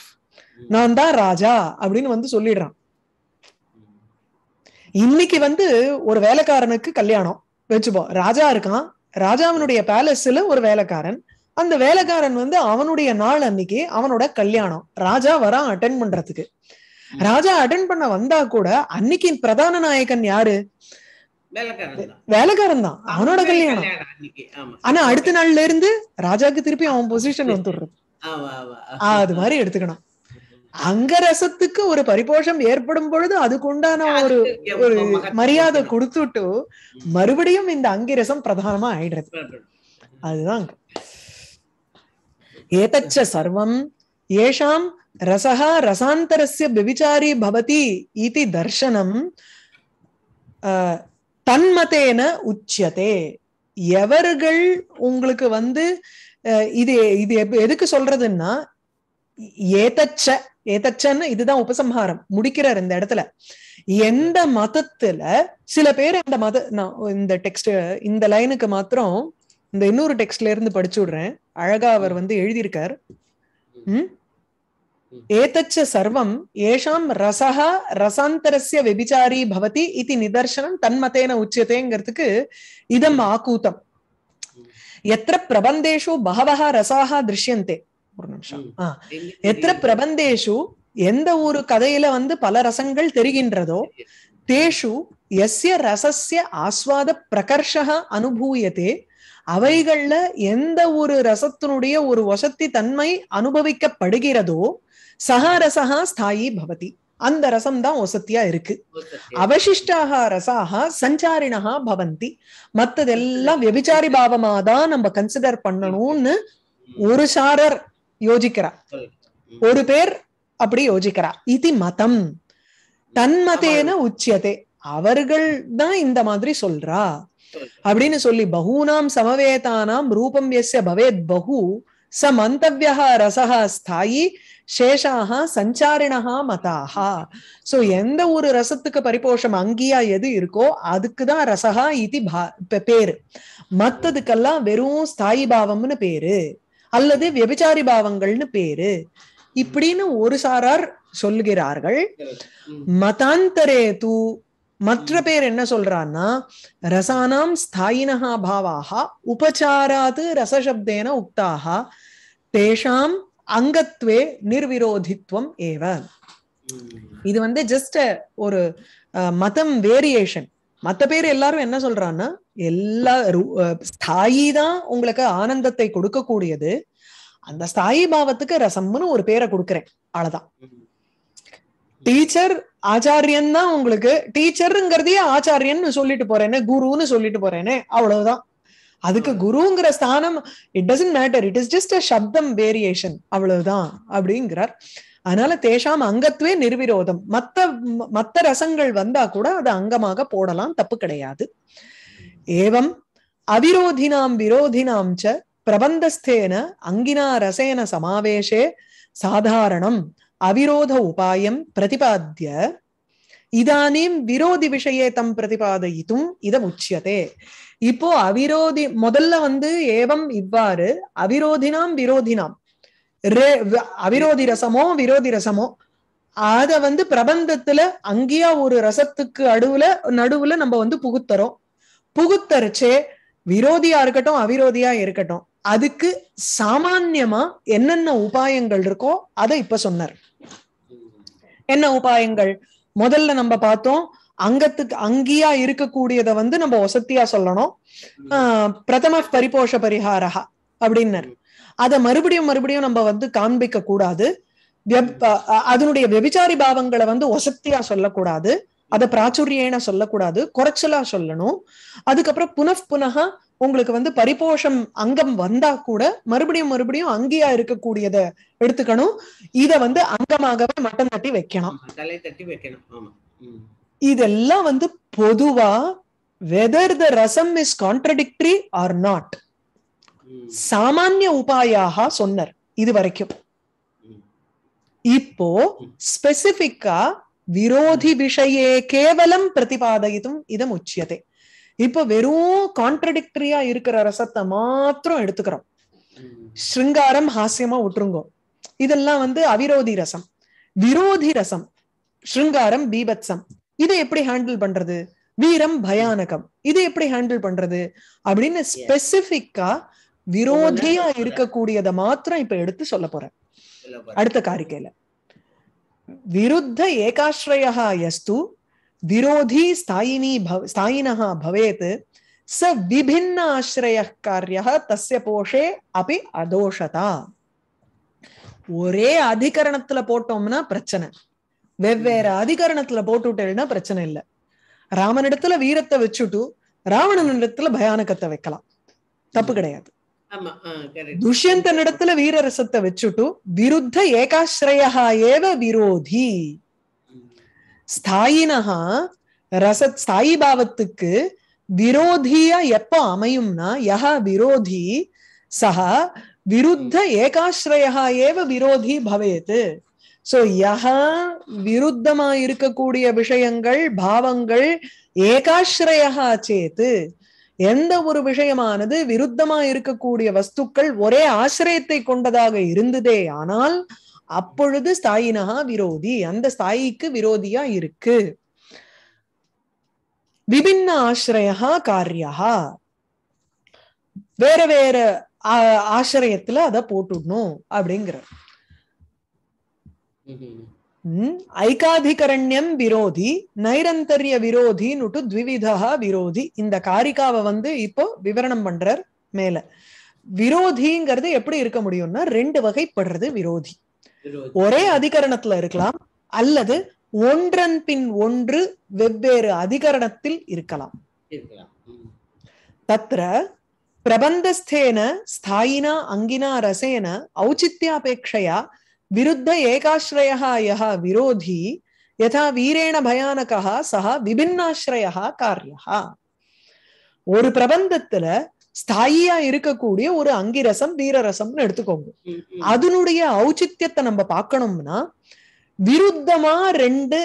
நான் தான் ராஜா அப்படின்னு வந்து சொல்லிடுறான் இன்னைக்கு வந்து ஒரு வேலைக்காரனுக்கு கல்யாணம் வச்சுப்போம் ராஜா இருக்கான் ராஜாவினுடைய பேலஸ்ல ஒரு வேலைக்காரன் அந்த வேலைக்காரன் வந்து அவனுடைய நாள் அன்னைக்கு அவனோட கல்யாணம் ராஜா வரான் அட்டன் பண்றதுக்கு ராஜா அட்டன் பண்ண வந்தா கூட அன்னைக்கு பிரதான நாயகன் யாரு வேலைக்காரன் தான் அவனோட கல்யாணம் ஆனா அடுத்த நாள்ல இருந்து ராஜாக்கு திருப்பி அவன் பொசிஷன் வந்துடுறது அது மாதிரி எடுத்துக்கணும் அங்கரசத்துக்கு ஒரு பரிபோஷம் ஏற்படும் பொழுது அதுக்குண்டான ஒரு ஒரு மரியாதை கொடுத்துட்டு மறுபடியும் இந்த அங்கிரசம் பிரதானமா ஆயிடுறது அதுதான் ஏதச்ச சர்வம் ஏஷாம் ரசஹ ரசாந்தரஸ்ய விபிச்சாரி பவதி இது தர்சனம் தன்மதேன உச்சியதே எவர்கள் உங்களுக்கு வந்து இது இது எதுக்கு சொல்றதுன்னா ஏதச்ச ஏதச்சன்னு இதுதான் உபசம்ஹாரம் முடிக்கிறார் இந்த இடத்துல எந்த மதத்துல சில பேர் அந்த மத நான் இந்த டெக்ஸ்ட் இந்த லைனுக்கு மாத்திரம் இந்த இன்னொரு டெக்ஸ்ட்ல இருந்து படிச்சு விடுறேன் அழகா அவர் வந்து எழுதியிருக்கார் உம் ஏதச்ச சர்வம் ஏஷாம் ரசஹா ரசாந்தரஸ்ய வெபிச்சாரி பவதி இது நிதர்சனம் தன்மத்தேன உச்சத்தேங்கிறதுக்கு இதம் ஆக்கூத்தம் எத்த பிரபந்தேஷு பகவஹா ரசாஹா திருஷ்யந்தே ஒரு நிமிஷம் எத்திர பிரபந்தேஷு எந்த ஒரு கதையில வந்து பல ரசங்கள் தெரிகின்றதோ தேஷு எஸ்ய ரசஸ்ய ஆஸ்வாத பிரகர்ஷக அனுபூயத்தே அவைகள்ல எந்த ஒரு ரசத்தினுடைய ஒரு வசத்தி தன்மை அனுபவிக்கப்படுகிறதோ சகா ஸ்தாயி பவதி அந்த ரசம் தான் ஒசத்தியா இருக்கு அவசிஷ்டாக ரசாக சஞ்சாரினா பவந்தி மத்ததெல்லாம் வெபிச்சாரி பாவமாதான் நம்ம கன்சிடர் பண்ணணும்னு ஒரு சாரர் யோசிக்கிறா ஒரு பேர் அப்படி யோசிக்கிறா இது மதம் தன்மதேன உச்சியதே அவர்கள் தான் இந்த மாதிரி சொல்றா அப்படின்னு சொல்லி பகூனாம் சமவேதானாம் ரூபம் எஸ்ய பவேத் பகு ச மந்தவியா ரசா ஸ்தாயி சேஷாக சஞ்சாரிணா மதாகா சோ எந்த ஒரு ரசத்துக்கு பரிபோஷம் அங்கியா எது இருக்கோ அதுக்குதான் ரசகா இது பேரு மத்ததுக்கெல்லாம் வெறும் ஸ்தாயி பாவம்னு பேரு அல்லது வெபிச்சாரி பாவங்கள்னு பேரு இப்படின்னு ஒரு சாரார் சொல்கிறார்கள் மதாந்தரே தூ மற்ற பேர் என்ன சொல்றான்னா ரசானாம் ஸ்தாயினஹா பாவாக உபச்சாராது ரசசப்தேன உக்தாக தேஷாம் அங்கத்வே நிர்விரோதித்வம் ஏவ இது வந்து ஜஸ்ட் ஒரு மதம் வேரியேஷன் மத்த பேர் எல்லாரும் என்ன சொல்றான்னா எல்லா ஸ்தாயி தான் உங்களுக்கு ஆனந்தத்தை கொடுக்கக்கூடியது அந்த ஸ்தாயி பாவத்துக்கு ரசம்னு ஒரு பேரை கொடுக்குறேன் அவ்வளவுதான் டீச்சர் ஆச்சாரியன் தான் உங்களுக்கு டீச்சருங்கிறதையே ஆச்சாரியன் சொல்லிட்டு போறேனே குருன்னு சொல்லிட்டு போறேனே அவ்வளவுதான் அதுக்கு குருங்கிற ஸ்தானம் it doesn't matter it is just a சப்தம் வேரியேஷன் அவ்வளவுதான் அப்படிங்கிறார் அதனால தேஷாம் அங்கத்துவே நிர்விரோதம் மத்த மத்த ரசங்கள் வந்தா கூட அது அங்கமாக போடலாம் தப்பு கிடையாது ஏவம் அவிரோதினாம் விரோதினாம் ச பிரபந்தஸ்தேன அங்கினா ரசேன சமாவேஷே சாதாரணம் அவிரோத உபாயம் பிரதிபாத்திய இதானீம் விரோதி விஷயே தம் பிரதிபாதயித்தும் இத உச்சியதே இப்போ அவிரோதி முதல்ல வந்து ஏவம் இவ்வாறு அவிரோதினாம் விரோதினாம் ரே அவிரோதி ரசமோ விரோதி ரசமோ அத வந்து பிரபந்தத்துல அங்கேயா ஒரு ரசத்துக்கு அடுவுல நடுவுல நம்ம வந்து புகுத்தரோம் புகுத்தரிச்சே விரோதியா இருக்கட்டும் அவிரோதியா இருக்கட்டும் அதுக்கு சாமான்யமா என்னென்ன உபாயங்கள் இருக்கோ அதை இப்ப சொன்னார் என்ன உபாயங்கள் முதல்ல நம்ம பார்த்தோம் அங்கத்துக்கு அங்கியா இருக்கக்கூடியதை வந்து நம்ம வசத்தியா சொல்லணும் ஆஹ் பிரதம பரிபோஷ பரிகாரா அப்படின்னாரு அதை மறுபடியும் மறுபடியும் நம்ம வந்து காண்பிக்க கூடாது அதனுடைய வெபிச்சாரி பாவங்களை வந்து ஒசத்தியா சொல்லக்கூடாது அதை பிராச்சுரியனா சொல்லக்கூடாது குறைச்சலா சொல்லணும் அதுக்கப்புறம் புனப் புனக உங்களுக்கு வந்து பரிபோஷம் அங்கம் வந்தா கூட மறுபடியும் மறுபடியும் அங்கியா இருக்கக்கூடியத எடுத்துக்கணும் இத வந்து அங்கமாகவே மட்டம் தட்டி வைக்கணும் தலை தட்டி வைக்கணும் இதெல்லாம் வந்து பொதுவா whether the rasam is contradictory or not சாமானிய உபாயாக சொன்னார் இது வரைக்கும் இப்போ ஸ்பெசிபிக்கா விரோதி விஷயே கேவலம் பிரதிபாதயித்தும் இது முச்சியதே இப்ப வெறும் கான்ட்ரடிக்டரியா இருக்கிற ரசத்தை மாத்திரம் எடுத்துக்கிறோம் ஸ்ருங்காரம் ஹாஸ்யமா விட்டுருங்கோ இதெல்லாம் வந்து அவிரோதி ரசம் விரோதி ரசம் ஸ்ருங்காரம் பீபத்சம் இதை எப்படி ஹேண்டில் பண்றது வீரம் பயானகம் இதை எப்படி ஹேண்டில் பண்றது அப்படின்னு ஸ்பெசிபிக்கா விரோதியா இருக்கக்கூடியதை மாத்திரம் இப்ப எடுத்து சொல்ல போறேன் அடுத்த காரிக்கையில விருத்த ஏகாஸ்ரயா எஸ்து விரோதி ஸ்தாயினி ஸ்தாயினா பவேத் ச விபின்ன ஆசிரய காரிய தசிய போஷே அப்படி அதோஷதா ஒரே அதிகரணத்துல போட்டோம்னா பிரச்சனை வெவ்வேறு அதிகரணத்துல போட்டுட்டேன்னா பிரச்சனை இல்ல ராமனிடத்துல வீரத்தை வச்சுட்டு ராவணனிடத்துல பயானகத்தை வைக்கலாம் தப்பு கிடையாது துஷ்யந்தனிடத்துல வீரரசத்தை வச்சுட்டு விருத்த ஏகாசிரயா ஏவ விரோதி ஸ்தாயினஹா ரச ஸ்தாயி பாவத்துக்கு விரோதியா எப்ப அமையும்னா யா விரோதி சா விருத்த ஏகாசிரயா ஏவ விரோதி பவேத்து சோ யஹா விருத்தமா இருக்கக்கூடிய விஷயங்கள் பாவங்கள் ஏகாசிரயா சேத்து எந்த ஒரு விஷயமானது விருத்தமா இருக்கக்கூடிய வஸ்துக்கள் ஒரே ஆசிரியத்தை கொண்டதாக இருந்ததே ஆனால் அப்பொழுது ஸ்தாயினகா விரோதி அந்த ஸ்தாயிக்கு விரோதியா இருக்கு விபின்ன ஆசிரயா காரியா வேற வேற ஆசிரியத்துல அதை போட்டுடணும் அப்படிங்கிற ஐகாதிகரண்யம் விரோதி நைரந்தரிய விரோதி நுட்டு த்விவிதா விரோதி இந்த காரிக்காவை வந்து இப்போ விவரணம் பண்றார் மேல விரோதிங்கிறது எப்படி இருக்க முடியும்னா ரெண்டு வகைப்படுறது விரோதி ஒரே அதிகரணத்துல இருக்கலாம் அல்லது ஒன்றன் பின் ஒன்று வெவ்வேறு அதிகரணத்தில் இருக்கலாம் தத்ர பிரபந்தஸ்தேன ஸ்தாயினா அங்கினா ரசேன ஔச்சித்யாபேட்சையா விருத்த ஏகாஸ்ரயா யா விரோதி யதா வீரேண பயானகா சஹா விபின்னாஸ்ரயா காரியா ஒரு பிரபந்தத்துல ஸ்தாயியா இருக்கக்கூடிய ஒரு அங்கிரசம் வீரரசம்னு எடுத்துக்கோங்க அதனுடைய ஔச்சித்யத்தை நம்ம பார்க்கணும்னா விருத்தமா ரெண்டு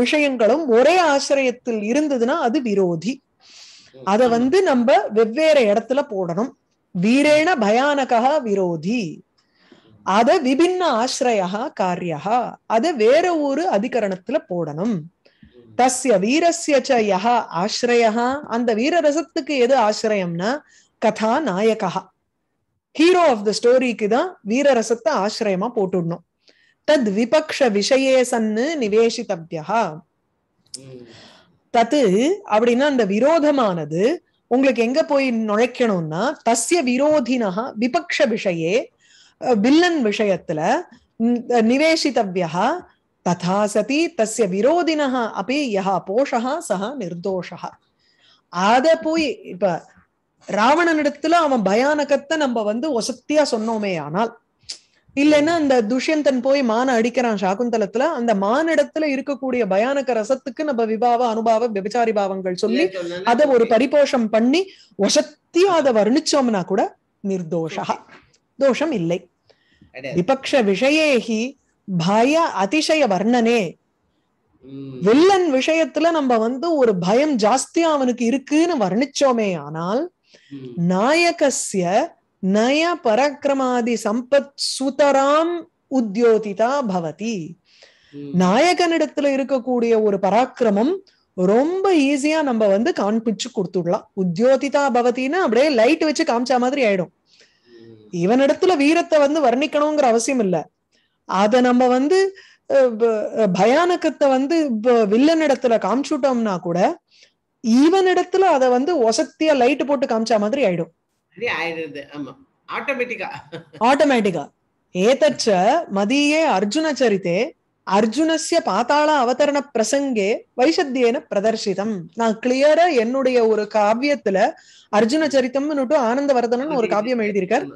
விஷயங்களும் ஒரே ஆசிரியத்தில் இருந்ததுன்னா அது விரோதி அத வந்து நம்ம வெவ்வேறு இடத்துல போடணும் வீரேன பயானகா விரோதி அத விபின்ன ஆசிரயா காரியா அத வேற ஒரு அதிகரணத்துல போடணும் தஸ்ய வீரஸ்ய ச ஆசிரயா அந்த வீர ரசத்துக்கு எது ஆசிரியம்னா கதா நாயகா ஹீரோ ஆஃப் த ஸ்டோரிக்கு தான் வீர ரசத்தை போட்டுடணும் தத் விபக்ஷ விஷயே சன்னு நிவேசித்தவ்யா தத்து அப்படின்னா அந்த விரோதமானது உங்களுக்கு எங்க போய் நுழைக்கணும்னா தஸ்ய விரோதினா விபக்ஷ விஷயே வில்லன் விஷயத்துல நிவேசித்தவியா ததா சதி தசிய விரோதினா அப்படி யா போஷா சா நிர்தோஷா அத போய் இப்ப ராவணனிடத்துல அவன் பயானகத்தை நம்ம வந்து ஒசத்தியா சொன்னோமே ஆனால் இல்லைன்னா அந்த துஷ்யந்தன் போய் மான அடிக்கிறான் சாகுந்தலத்துல அந்த மானிடத்துல இருக்கக்கூடிய பயானக ரசத்துக்கு நம்ம விபாவ அனுபாவ விபச்சாரி பாவங்கள் சொல்லி அதை ஒரு பரிபோஷம் பண்ணி ஒசத்தியா அதை வர்ணிச்சோம்னா கூட நிர்தோஷா தோஷம் இல்லை விபக்ஷ விஷயேகி பய அதிசய வர்ணனே வில்லன் விஷயத்துல நம்ம வந்து ஒரு பயம் ஜாஸ்தி அவனுக்கு இருக்குன்னு வர்ணிச்சோமே ஆனால் நாயகசிய நய பரக்கிரமாதி சம்பத் சுதராம் உத்தியோதிதா பவதி நாயகனிடத்துல இருக்கக்கூடிய ஒரு பராக்கிரமம் ரொம்ப ஈஸியா நம்ம வந்து காண்பிச்சு கொடுத்துடலாம் உத்தியோதிதா பவத்தின்னு அப்படியே லைட் வச்சு காமிச்சா மாதிரி ஆயிடும் இவனிடத்துல வீரத்தை வந்து வர்ணிக்கணுங்கிற அவசியம் இல்ல அத நம்ம வந்து பயானகத்தை வந்து வில்லன் இடத்துல காமிச்சுட்டோம்னா கூட இவனிடத்துல அத வந்து ஒசத்தியா லைட் போட்டு காமிச்சா மாதிரி ஆயிடும் ஆட்டோமேட்டிக்கா ஏதச்ச மதியே அர்ஜுன சரித்தே அர்ஜுனஸ்ய பாத்தாள அவதரண பிரசங்கே வைசத்தியன பிரதர்ஷிதம் நான் கிளியரா என்னுடைய ஒரு காவியத்துல அர்ஜுன சரித்தம்னு ஆனந்த வரதனன் ஒரு காவியம் எழுதியிருக்கார்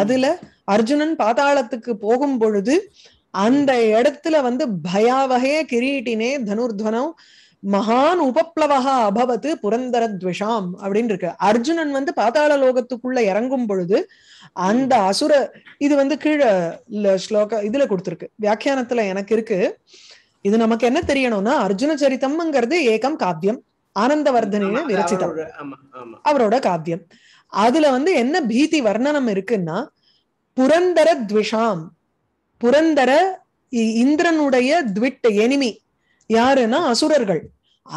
அதுல அர்ஜுனன் பாதாளத்துக்கு போகும் பொழுது அந்த இடத்துல வந்து பயாவகே கிரீட்டினே தனுர்தனம் மகான் உபப்ளவகா அபவத்து புரந்தர துவஷாம் அப்படின்னு இருக்கு அர்ஜுனன் வந்து பாதாள லோகத்துக்குள்ள இறங்கும் பொழுது அந்த அசுர இது வந்து கீழே ஸ்லோக இதுல கொடுத்துருக்கு வியாக்கியானத்துல எனக்கு இருக்கு இது நமக்கு என்ன தெரியணும்னா அர்ஜுன சரித்தம்ங்கிறது ஏகம் காவியம் ஆனந்தவர்தனையே விரச்சிதம் அவரோட காவியம் அதுல வந்து என்ன பீதி வர்ணனம் இருக்குன்னா புரந்தர துவிஷாம் புரந்தர இந்திரனுடைய த்விட் எனிமி யாருன்னா அசுரர்கள்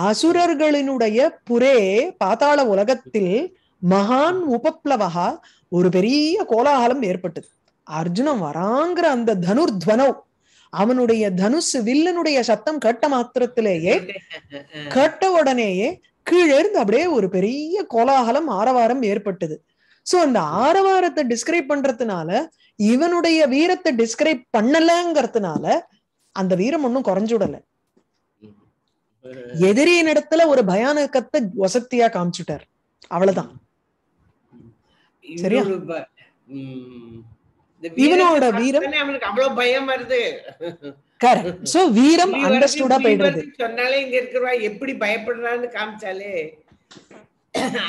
அசுரர்களினுடைய புரே பாதாள உலகத்தில் மகான் உபப்ளவகா ஒரு பெரிய கோலாகலம் ஏற்பட்டது அர்ஜுனன் வராங்கிற அந்த தனுர்துவனவ் அவனுடைய தனுசு வில்லனுடைய சத்தம் கட்ட மாத்திரத்திலேயே கட்ட உடனேயே கீழே இருந்து அப்படியே ஒரு பெரிய கோலாகலம் ஆரவாரம் ஏற்பட்டது சோ அந்த ஆரவாரத்தை டிஸ்கிரைப் பண்றதுனால இவனுடைய வீரத்தை டிஸ்கிரைப் பண்ணலங்கிறதுனால அந்த வீரம் ஒன்னும் குறைஞ்சுடல எதிரியின் இடத்துல ஒரு பயானகத்தை வசத்தியா காமிச்சுட்டார் அவ்வளவுதான் சரியா இவனோட வீரம் அவ்வளவு பயம் வருது சோ வீரம் அண்டர்ஸ்டூடா போயிடுது சொன்னாலே இங்க இருக்கிறவா எப்படி பயப்படுறான்னு காமிச்சாலே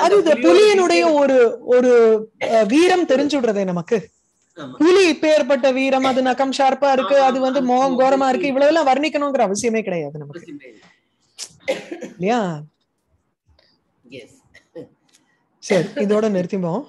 அது இந்த புலியினுடைய ஒரு ஒரு வீரம் தெரிஞ்சுடுறதே நமக்கு புலி இப்பேற்பட்ட வீரம் அது நகம் ஷார்ப்பா இருக்கு அது வந்து மோகம் கோரமா இருக்கு இவ்வளவு எல்லாம் வர்ணிக்கணுங்கிற அவசியமே கிடையாது நமக்கு இல்லையா சரி இதோட நிறுத்திப்போம்